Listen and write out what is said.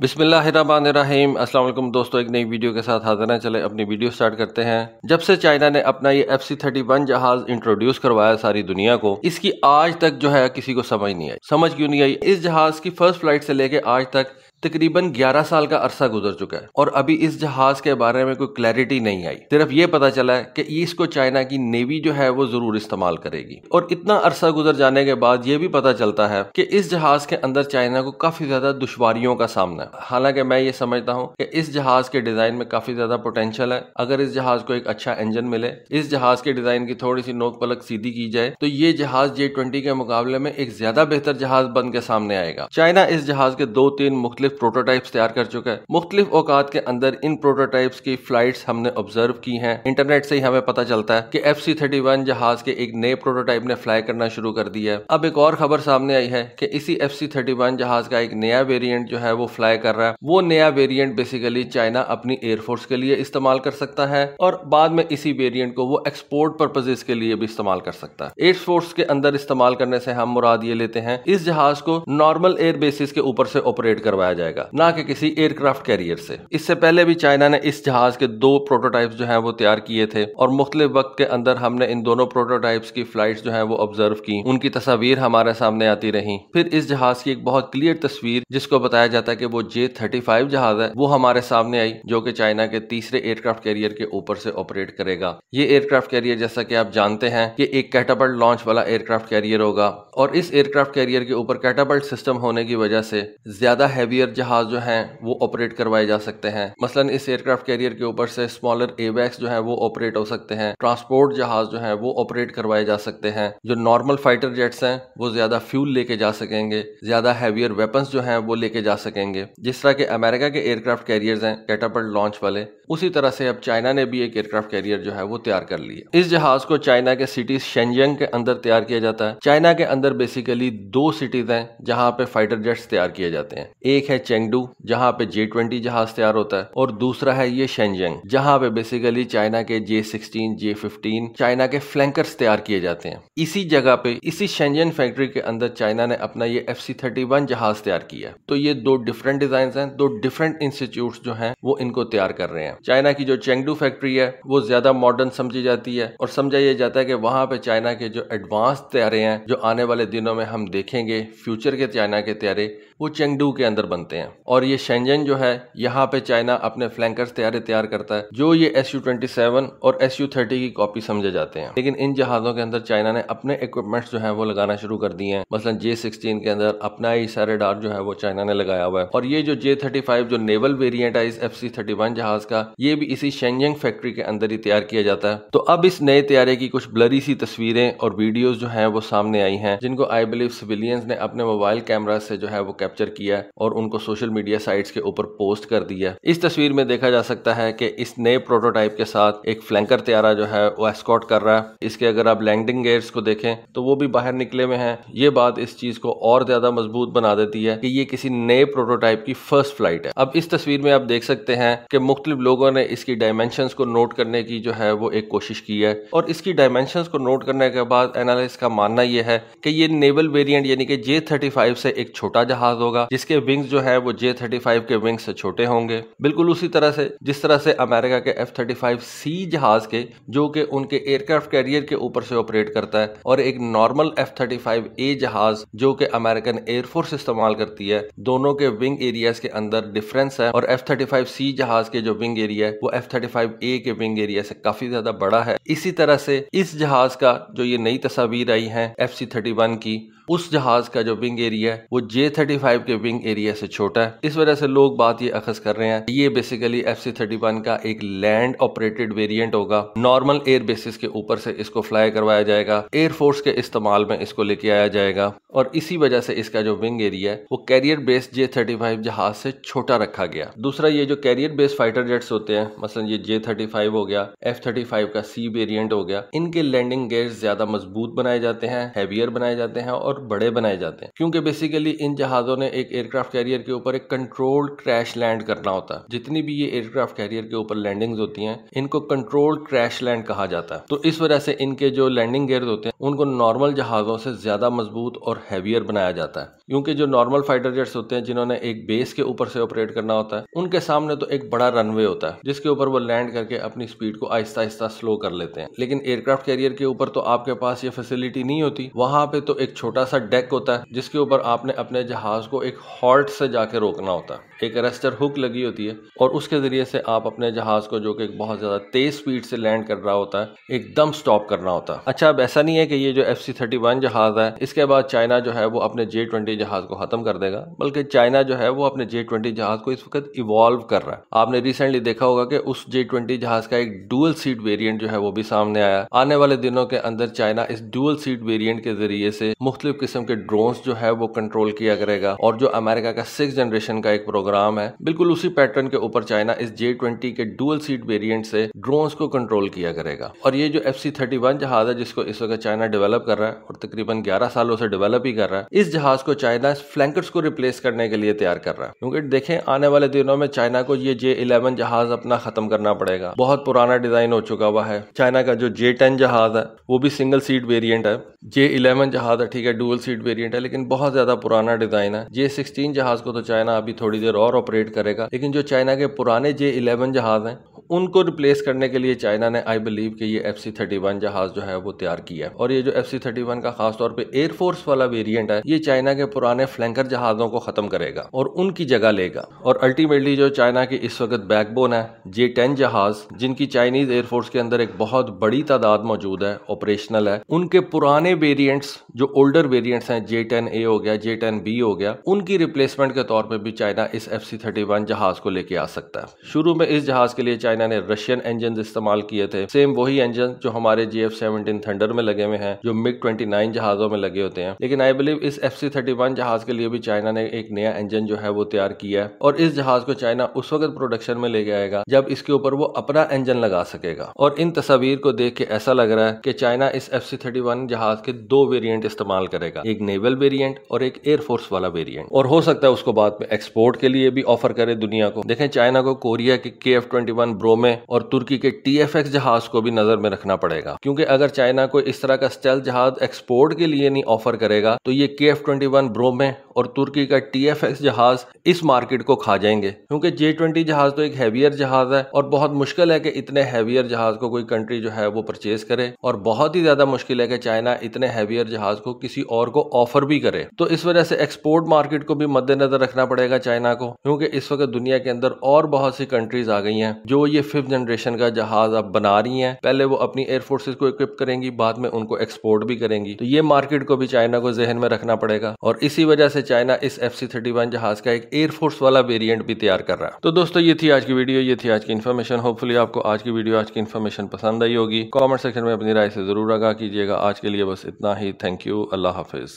बिसमीम असल दोस्तों एक नई वीडियो के साथ हाजिर हैं चले अपनी वीडियो स्टार्ट करते हैं जब से चाइना ने अपना ये एफ सी थर्टी वन जहाज इंट्रोड्यूस करवाया सारी दुनिया को इसकी आज तक जो है किसी को समझ नहीं आई समझ क्यों नहीं आई इस जहाज की फर्स्ट फ्लाइट से लेके आज तक तकरीबन 11 साल का अरसा गुजर चुका है और अभी इस जहाज के बारे में कोई क्लैरिटी नहीं आई सिर्फ ये पता चला है कि इसको चाइना की नेवी जो है वो जरूर इस्तेमाल करेगी और इतना अरसा गुजर जाने के बाद ये भी पता चलता है कि इस जहाज के अंदर चाइना को काफी ज्यादा दुश्वारियों का सामना है हालांकि मैं ये समझता हूँ कि इस जहाज के डिजाइन में काफी ज्यादा पोटेंशियल है अगर इस जहाज को एक अच्छा इंजन मिले इस जहाज के डिजाइन की थोड़ी सी नोक पलक सीधी की जाए तो ये जहाज जे ट्वेंटी के मुकाबले में एक ज्यादा बेहतर जहाज बन के सामने आएगा चाइना इस जहाज के दो तीन मुख्तलिफ प्रोटोटाइप्स तैयार कर चुका है मुख्तलिफ औकात के अंदर इन प्रोटोटाइप्स की फ्लाइट हमने ऑब्जर्व की है इंटरनेट से ही हमें पता चलता है की एफ सी थर्टी वन जहाज के एक नए प्रोटोटाइप ने फ्लाई करना शुरू कर दिया है अब एक और खबर सामने आई है की इसी एफ सी थर्टी वन जहाज का एक नया वेरियंट जो है वो फ्लाई कर रहा है वो नया वेरियंट बेसिकली चाइना अपनी एयरफोर्स के लिए इस्तेमाल कर सकता है और बाद में इसी वेरियंट को वो एक्सपोर्ट परपजेज के लिए भी इस्तेमाल कर सकता है एयरफोर्स के अंदर इस्तेमाल करने से हम मुराद ये लेते हैं इस जहाज को नॉर्मल एयर बेसिस के ऊपर से ऑपरेट करवाया जाएगा ना कि किसी एयरक्राफ्ट कैरियर से इससे पहले भी चाइना ने इस जहाज के दो प्रोटोटाइप जो है वो तैयार किए थे और मुख्तलिफ वक्त के अंदर हमने इन दोनों प्रोटोटाइप की फ्लाइट जो है वो ऑब्जर्व की उनकी तस्वीर हमारे सामने आती रही फिर इस जहाज की एक बहुत क्लियर तस्वीर जिसको बताया जाता है कि वो जे थर्टी फाइव जहाज है वो हमारे सामने आई जो कि चाइना के तीसरे एयरक्राफ्ट कैरियर के ऊपर से ऑपरेट करेगा ये एयरक्राफ्ट कैरियर जैसा कि आप जानते हैं कि एक कैटाबल्ट लॉन्च वाला एयरक्राफ्ट कैरियर होगा और इस एयरक्राफ्ट कैरियर के ऊपर कैटाबल्ट सिस्टम होने की वजह से ज्यादा हैवियर कैरियर जहाज जो हैं वो ऑपरेट करवाए जा सकते हैं मसलन इस एयरक्राफ्ट कैरियर के ऊपर से स्मॉलर एवैक्स जो है वो ऑपरेट हो सकते हैं ट्रांसपोर्ट जहाज जो है वो ऑपरेट करवाए जा सकते हैं जो नॉर्मल फाइटर जेट्स हैं वो ज्यादा फ्यूल लेके जा सकेंगे ज्यादा हैवियर वेपन्स जो है वो लेके जा सकेंगे जिस तरह के अमेरिका के एयरक्राफ्ट कैरियर हैं कैटापल्ट लॉन्च वाले उसी तरह से अब चाइना ने भी एक एयरक्राफ्ट कैरियर जो है वो तैयार कर लिया इस जहाज को चाइना के सिटी शेंजंग के अंदर तैयार किया जाता है चाइना के अंदर बेसिकली दो सिटीज हैं जहां पे फाइटर जेट्स तैयार किए जाते हैं एक है है चेंगडू जहाँ पे जे ट्वेंटी जहाज तैयार होता है और दूसरा है ये शेंजेंग जहाँ पे बेसिकली चाइना के J sixteen J fifteen China के फ्लैंकर्स तैयार किए जाते हैं इसी जगह पे इसी शेंजेंग फैक्ट्री के अंदर चाइना ने अपना ये एफ सी थर्टी वन जहाज तैयार किया तो ये दो डिफरेंट डिजाइन है दो डिफरेंट इंस्टीट्यूट जो है वो इनको तैयार कर रहे हैं चाइना की जो चेंगडू फैक्ट्री है वो ज्यादा मॉडर्न समझी जाती है और समझा यह जाता है कि वहां पे चाइना के जो एडवांस तैयारे हैं जो आने वाले दिनों में हम देखेंगे फ्यूचर के चाइना के तैयारे वो चेंगडू के अंदर बन बनते हैं और ये शेंजन जो है यहाँ पे चाइना अपने फ्लैंकर्स तैयार तैयार करता है जो ये एस यू ट्वेंटी सेवन और एस यू थर्टी की कॉपी समझे जाते हैं लेकिन इन जहाजों के अंदर चाइना ने अपने इक्विपमेंट्स जो है वो लगाना शुरू कर दिए हैं मसलन जे सिक्सटीन के अंदर अपना ही सारे डार जो है वो चाइना ने लगाया हुआ है और ये जो जे थर्टी फाइव जो नेवल वेरियंट है इस एफ सी थर्टी वन जहाज का ये भी इसी शेंजंग फैक्ट्री के अंदर ही तैयार किया जाता है तो अब इस नए तैयारे की कुछ ब्लरी सी तस्वीरें और वीडियोज जो है वो सामने आई है जिनको आई बिलीव सिविलियंस ने अपने मोबाइल कैमरा से जो है वो कैप्चर किया है और उनको को सोशल मीडिया साइट्स के ऊपर पोस्ट कर दिया इस तस्वीर में देखा जा सकता है कि इस नए प्रोटोटाइप के साथ एक फ्लैंकर त्यारा जो है वो एस्कॉट कर रहा है इसके अगर आप लैंडिंग गेयर्स को देखें तो वो भी बाहर निकले हुए हैं ये बात इस चीज को और ज्यादा मजबूत बना देती है कि ये किसी नए प्रोटोटाइप की फर्स्ट फ्लाइट है अब इस तस्वीर में आप देख सकते हैं कि मुख्तलिफ लोगों ने इसकी डायमेंशन को नोट करने की जो है वो एक कोशिश की है और इसकी डायमेंशन को नोट करने के बाद एनालिस्ट का मानना यह है कि ये नेवल वेरियंट यानी कि जे थर्टी फाइव से एक छोटा जहाज होगा जिसके विंग्स जो है वो जे थर्टी फाइव के विंग्स से छोटे होंगे बिल्कुल उसी तरह से जिस तरह से अमेरिका के एफ थर्टी फाइव सी जहाज के जो कि उनके एयरक्राफ्ट कैरियर के ऊपर से ऑपरेट करता है और एक normal F thirty five A जहाज जो कि अमेरिकन एयरफोर्स इस्तेमाल करती है दोनों के विंग एरियाज के अंदर डिफरेंस है और एफ थर्टी फाइव सी जहाज के जो विंग एरिया है वो एफ थर्टी फाइव ए के विंग एरिया से काफी ज्यादा बड़ा है इसी तरह से इस जहाज का जो ये नई तस्वीर आई है एफ सी थर्टी वन की उस जहाज का जो विंग एरिया है वो जे थर्टी फाइव के विंग एरिया से छोटा है इस वजह से लोग बात ये अखज कर रहे हैं ये basically F C thirty one का एक लैंड ऑपरेटेड वेरियंट होगा नॉर्मल एयर बेसिस के ऊपर से इसको फ्लाई करवाया जाएगा एयरफोर्स के इस्तेमाल में इसको लेके आया जाएगा और इसी वजह से इसका जो विंग एरिया है वो carrier based J thirty five जहाज से छोटा रखा गया दूसरा ये जो कैरियर बेस्ड फाइटर जेट्स होते हैं मसलन ये जे थर्टी फाइव हो गया एफ थर्टी फाइव का सी वेरियंट हो गया इनके लैंडिंग गेयर ज्यादा मजबूत बनाए जाते हैं हैवियर बनाए जाते हैं और और बड़े बनाए जाते हैं क्योंकि बेसिकली इन जहाज़ों ने एक एयरक्राफ्ट कैरियर के ऊपर एक कंट्रोल्ड क्रैश लैंड करना होता है जितनी भी ये एयरक्राफ्ट कैरियर के ऊपर लैंडिंग होती है इनको कंट्रोल्ड क्रैश लैंड कहा जाता है तो इस वजह से इनके जो लैंडिंग गेयर होते हैं उनको नॉर्मल जहाज़ों से ज़्यादा मजबूत और हैवियर बनाया जाता है क्योंकि जो नॉर्मल फाइटर जेट्स होते हैं जिन्होंने एक बेस के ऊपर से ऑपरेट करना होता है उनके सामने तो एक बड़ा रनवे होता है जिसके ऊपर वो लैंड करके अपनी स्पीड को आहिस्ता आहिस्ता स्लो कर लेते हैं लेकिन एयरक्राफ्ट कैरियर के ऊपर तो आपके पास ये फैसिलिटी नहीं होती वहां पे तो एक छोटा बड़ा सा डेक होता है जिसके ऊपर आपने अपने जहाज को एक हॉल्ट से जाके रोकना होता है एक रेस्टर हुक लगी होती है और उसके जरिए से आप अपने जहाज को जो कि बहुत ज्यादा तेज स्पीड से लैंड कर रहा होता है एकदम स्टॉप करना होता है अच्छा अब ऐसा नहीं है कि ये जो एफ सी थर्टी वन जहाज है इसके बाद चाइना जो है वो अपने जे ट्वेंटी जहाज को खत्म कर देगा बल्कि चाइना जो है वो अपने जे ट्वेंटी जहाज को इस वक्त इवॉल्व कर रहा है आपने रिसेंटली देखा होगा कि उस जे ट्वेंटी जहाज का एक डुअल सीट वेरियंट जो है वो भी सामने आया आने वाले दिनों के अंदर चाइना इस डुअल सीट वेरियंट के जरिए से मुख्तलि किस्म के ड्रोन्स जो है वो कंट्रोल किया करेगा और जो अमेरिका का सिक्स जनरेशन का एक प्रोग्राम है बिल्कुल उसी पैटर्न के ऊपर चाइना इस जे ट्वेंटी के डुअल सीट वेरियंट से ड्रोन्स को कंट्रोल किया करेगा और ये जो एफ सी थर्टी वन जहाज है जिसको इस वक्त चाइना डेवलप कर रहा है और तकरीबन ग्यारह सालों से डेवलप ही कर रहा है इस जहाज को चाइना फ्लैंकर्स को रिप्लेस करने के लिए तैयार कर रहा है क्योंकि देखें आने वाले दिनों में चाइना को ये जे इलेवन जहाज अपना खत्म करना पड़ेगा बहुत पुराना डिजाइन हो चुका हुआ है चाइना का जो जे टेन जहाज है वो भी सिंगल सीट वेरियंट है जे इलेवन जहाज है ठीक है डुअल सीट वेरिएंट है लेकिन बहुत ज्यादा पुराना डिजाइन है जे सिक्सटीन जहाज को तो चाइना अभी थोड़ी देर और ऑपरेट करेगा लेकिन जो चाइना के पुराने जे इलेवन जहाज हैं उनको रिप्लेस करने के लिए चाइना ने आई बिलीव कि ये एफ सी थर्टी वन जहाज जो है वो तैयार किया है और ये जो एफ सी थर्टी वन का खासतौर पर एयरफोर्स वाला वेरियंट है ये चाइना के पुराने फ्लैंकर जहाजों को खत्म करेगा और उनकी जगह लेगा और अल्टीमेटली जो चाइना की इस वक्त बैकबोन है जे टेन जहाज जिनकी चाइनीज एयरफोर्स के अंदर एक बहुत बड़ी तादाद मौजूद है ऑपरेशनल है उनके पुराने वेरियंट्स जो ओल्डर वेरियंट्स हैं जे टेन ए हो गया जे टेन बी हो गया उनकी रिप्लेसमेंट के तौर पर भी चाइना इस एफ सी थर्टी वन जहाज को लेके आ सकता है शुरू में इस जहाज के लिए चाइना चाइना ने रशियन इंजन इस्तेमाल किए थे सेम वही इंजन जो हमारे जी एफ सेवनटीन थंडर में लगे हुए हैं जो मिग ट्वेंटी नाइन जहाजों में लगे होते हैं लेकिन आई बिलीव इस एफ सी थर्टी वन जहाज के लिए भी चाइना ने एक नया इंजन जो है वो तैयार किया है और इस जहाज को चाइना उस वक्त प्रोडक्शन में लेके आएगा जब इसके ऊपर वो अपना इंजन लगा सकेगा और इन तस्वीर को देख के ऐसा लग रहा है कि चाइना इस एफ सी थर्टी वन जहाज के दो वेरियंट इस्तेमाल करेगा एक नेवल वेरियंट और एक एयरफोर्स वाला वेरियंट और हो सकता है उसको बाद में एक्सपोर्ट के लिए भी ऑफर करे दुनिया को देखें चाइना को कोरिया के के एफ ट्वेंटी वन ब्रोमे और तुर्की के टी जहाज को भी नजर में रखना पड़ेगा क्योंकि अगर चाइना को इस तरह का स्टेल जहाज एक्सपोर्ट के लिए नहीं ऑफर करेगा तो ये के एफ ट्वेंटी वन ब्रोमे और तुर्की का टी जहाज इस मार्केट को खा जाएंगे क्योंकि जे ट्वेंटी जहाज तो एक हैवियर जहाज है और बहुत मुश्किल है कि इतने हैवियर जहाज को कोई कंट्री जो है वो परचेज करे और बहुत ही ज्यादा मुश्किल है कि चाइना इतने हैवियर जहाज को किसी और को ऑफर भी करे तो इस वजह से एक्सपोर्ट मार्केट को भी मद्देनजर रखना पड़ेगा चाइना को क्योंकि इस वक्त दुनिया के अंदर और बहुत सी कंट्रीज आ गई है जो ये फिफ्थ जनरेशन का जहाज अब बना रही हैं पहले वो अपनी एयरफोर्सेज को इक्विप करेंगी बाद में उनको एक्सपोर्ट भी करेंगी तो ये मार्केट को भी चाइना को जहन में रखना पड़ेगा और इसी वजह से चाइना इस एफ सी थर्टी वन जहाज का एक एयरफोर्स वाला वेरियंट भी तैयार कर रहा है तो दोस्तों ये थी आज की वीडियो ये थी आज की इन्फॉर्मेशन होपफुली आपको आज की वीडियो आज की इन्फॉर्मेशन पसंद आई होगी कॉमेंट सेक्शन में अपनी राय से जरूर आगा कीजिएगा आज के लिए बस इतना ही थैंक यू अल्लाह हाफिज